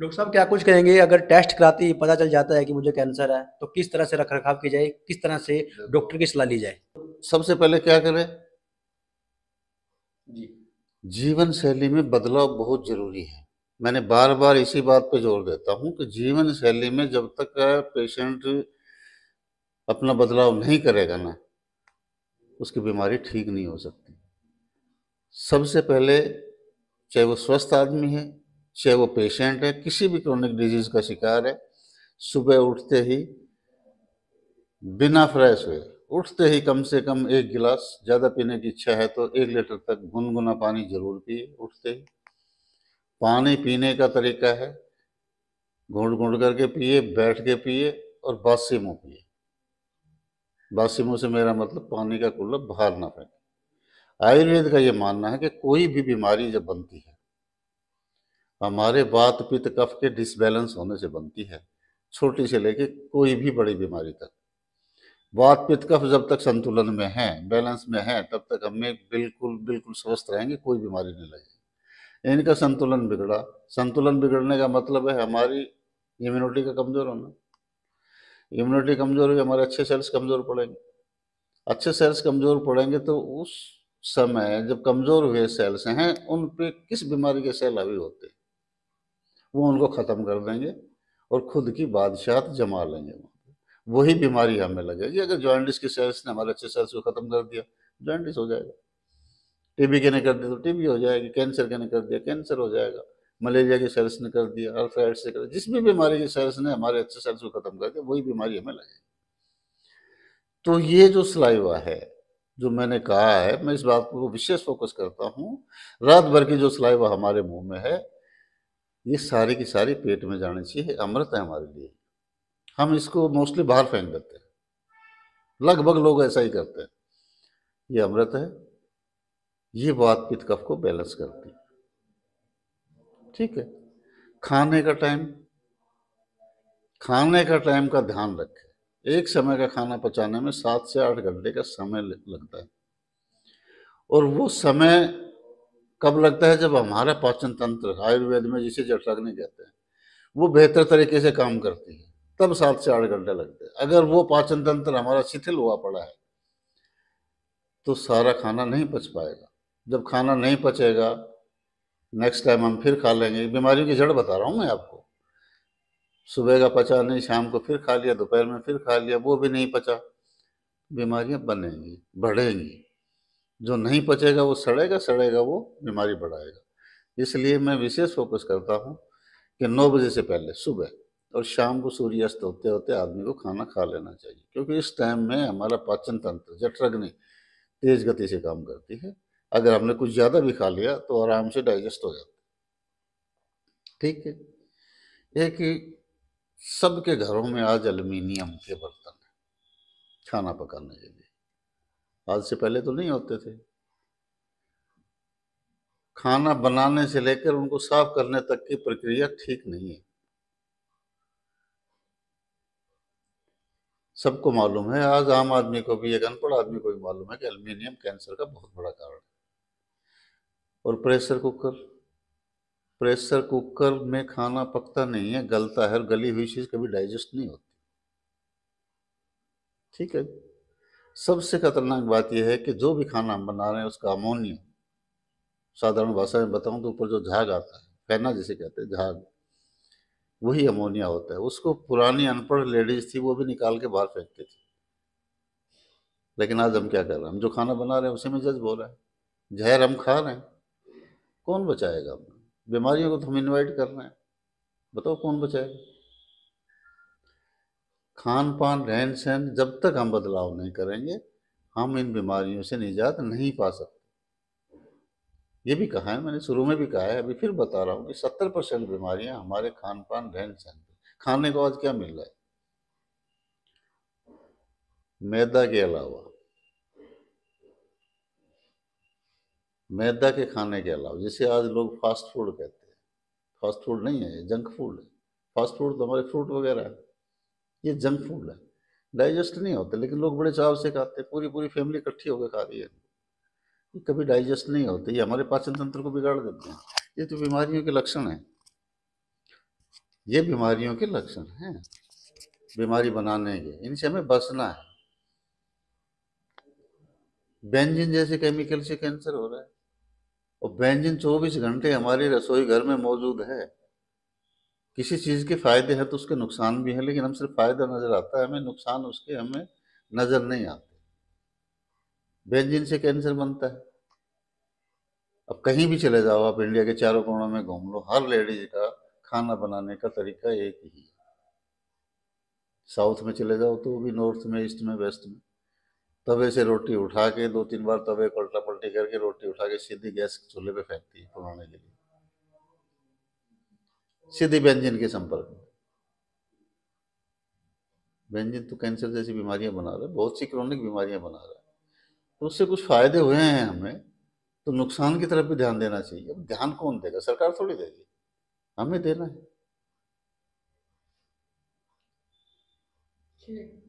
doctor साहब क्या कुछ कहेंगे अगर टेस्ट कराते ही पता चल जाता है कि मुझे कैंसर है तो किस तरह से रख रखाव की जाए किस तरह से डॉक्टर की सलाह ली जाए सबसे पहले क्या करें जी जीवन शैली में बदलाव बहुत जरूरी है मैंने बार बार इसी बात पर जोर देता हूँ कि जीवन शैली में जब तक पेशेंट अपना बदलाव नहीं करेगा ना उसकी बीमारी ठीक नहीं हो सकती सबसे पहले चाहे वो स्वस्थ आदमी है चाहे वो पेशेंट है किसी भी क्रॉनिक डिजीज का शिकार है सुबह उठते ही बिना फ्रेश हुए उठते ही कम से कम एक गिलास ज़्यादा पीने की इच्छा है तो एक लीटर तक गुनगुना पानी जरूर पिए उठते ही पानी पीने का तरीका है घूट घूट करके पिए बैठ के पिए और बासी मुँह पिए बासी मुँह से मेरा मतलब पानी का कुल्ला बाहर ना फेंके आयुर्वेद का ये मानना है कि कोई भी बीमारी जब बनती है हमारे बात पित्त कफ के डिसबैलेंस होने से बनती है छोटी से लेके कोई भी बड़ी बीमारी तक बात पित्त कफ जब तक संतुलन में है बैलेंस में है तब तक हमें बिल्कुल बिल्कुल स्वस्थ रहेंगे कोई बीमारी नहीं लगेगी इनका संतुलन बिगड़ा संतुलन बिगड़ने का मतलब है हमारी इम्यूनिटी का कमज़ोर होना इम्यूनिटी कमज़ोर हुई हमारे अच्छे सेल्स कमज़ोर पड़ेंगे अच्छे सेल्स कमज़ोर पड़ेंगे तो उस समय जब कमज़ोर हुए सेल्स हैं उन पे किस बीमारी के सेल हावी होते हैं वो उनको ख़त्म कर देंगे और खुद की बादशाहत जमा लेंगे वही बीमारी हमें लगेगी अगर जॉइंटिस की सेल्स ने हमारे अच्छे सेल्स को ख़त्म कर दिया जॉइंटिस हो जाएगा टीबी के ने कर दिया तो टीबी हो जाएगी कैंसर के ने कर दिया कैंसर हो जाएगा मलेरिया की सेल्स ने कर दिया अल्फ्राइड से कर जिस भी बीमारी की सेल्स ने हमारे अच्छे सेल्स को ख़त्म कर दिया वही बीमारी हमें लगेगी तो ये जो सलाइवा है जो मैंने कहा है मैं इस बात को विशेष फोकस करता हूँ रात भर की जो सलाइवा हमारे मुंह में है ये सारे की सारी पेट में जानी चाहिए अमृत है हमारे लिए हम इसको मोस्टली बाहर फेंक देते हैं लगभग लोग ऐसा ही करते हैं ये अमृत है ये बात पित्त कफ को बैलेंस करती है ठीक है खाने का टाइम खाने का टाइम का ध्यान रखें एक समय का खाना पचाने में सात से आठ घंटे का समय लगता है और वो समय कब लगता है जब हमारा पाचन तंत्र आयुर्वेद में जिसे जठराग्नि कहते हैं वो बेहतर तरीके से काम करती है तब सात से आठ घंटे लगते हैं अगर वो पाचन तंत्र हमारा शिथिल हुआ पड़ा है तो सारा खाना नहीं पच पाएगा जब खाना नहीं पचेगा नेक्स्ट टाइम हम फिर खा लेंगे बीमारियों की जड़ बता रहा हूँ मैं आपको सुबह का पचा नहीं शाम को फिर खा लिया दोपहर में फिर खा लिया वो भी नहीं पचा बीमारियाँ बनेंगी बढ़ेंगी जो नहीं पचेगा वो सड़ेगा सड़ेगा वो बीमारी बढ़ाएगा इसलिए मैं विशेष फोकस करता हूँ कि नौ बजे से पहले सुबह और शाम को सूर्यास्त होते होते आदमी को खाना खा लेना चाहिए क्योंकि इस टाइम में हमारा पाचन तंत्र जठरग्नि तेज गति से काम करती है अगर हमने कुछ ज़्यादा भी खा लिया तो आराम से डाइजेस्ट हो जाता है ठीक है एक ही सबके घरों में आज एल्युमिनियम के बर्तन खाना पकाने के लिए आज से पहले तो नहीं होते थे खाना बनाने से लेकर उनको साफ करने तक की प्रक्रिया ठीक नहीं है सबको मालूम है आज आम आदमी को भी एक अनपढ़ आदमी को भी मालूम है कि अल्मीनियम कैंसर का बहुत बड़ा कारण है और प्रेशर कुकर प्रेशर कुकर में खाना पकता नहीं है गलता है और गली हुई चीज़ कभी डाइजेस्ट नहीं होती ठीक है सबसे खतरनाक बात यह है कि जो भी खाना हम बना रहे हैं उसका अमोनिया साधारण भाषा में बताऊं तो ऊपर जो झाग आता है फैना जिसे कहते हैं झाग वही अमोनिया होता है उसको पुरानी अनपढ़ लेडीज थी वो भी निकाल के बाहर फेंकती थी लेकिन आज हम क्या कर रहे हैं हम जो खाना बना रहे हैं उसी में जज बोल रहा है जहर हम खा रहे हैं कौन बचाएगा हमें बीमारियों को तो हम इन्वाइट कर रहे हैं बताओ कौन बचाएगा खान पान रहन सहन जब तक हम बदलाव नहीं करेंगे हम इन बीमारियों से निजात नहीं पा सकते ये भी कहा है मैंने शुरू में भी कहा है अभी फिर बता रहा हूँ कि सत्तर परसेंट बीमारियाँ हमारे खान पान रहन सहन खाने को आज क्या मिल रहा है मैदा के अलावा मैदा के खाने के अलावा जिसे आज लोग फास्ट फूड कहते हैं फास्ट फूड नहीं है जंक फूड है फास्ट फूड तो हमारे फ्रूट वगैरह है ये जंक फूड है डाइजेस्ट नहीं होते लेकिन लोग बड़े चाव से खाते हैं पूरी पूरी फैमिली इकट्ठी होकर खा रही है ये कभी डाइजेस्ट नहीं होते ये हमारे पाचन तंत्र को बिगाड़ देते हैं ये तो बीमारियों के लक्षण हैं ये बीमारियों के लक्षण हैं बीमारी बनाने के इनसे हमें बचना है बेंजिन जैसे केमिकल से कैंसर हो रहा है और बेंजिन 24 घंटे हमारे रसोई घर में मौजूद है किसी चीज़ के फ़ायदे हैं तो उसके नुकसान भी हैं लेकिन हम सिर्फ फ़ायदा नज़र आता है हमें नुकसान उसके हमें नज़र नहीं आते बेंजिन से कैंसर बनता है अब कहीं भी चले जाओ आप इंडिया के चारों कोणों में घूम लो हर लेडीज का खाना बनाने का तरीका एक ही है साउथ में चले जाओ तो भी नॉर्थ में ईस्ट में वेस्ट में तवे से रोटी उठा के दो तीन बार तवे पलटा पलटी करके रोटी उठा के सीधी गैस चूल्हे पे फेंकती है पुराने के लिए सीधे व्यंजन के संपर्क में व्यंजन तो कैंसर जैसी बीमारियां बना रहा है बहुत सी क्रॉनिक बीमारियां बना रहा है तो उससे कुछ फायदे हुए हैं हमें तो नुकसान की तरफ भी ध्यान देना चाहिए अब ध्यान कौन देगा सरकार थोड़ी देगी हमें देना है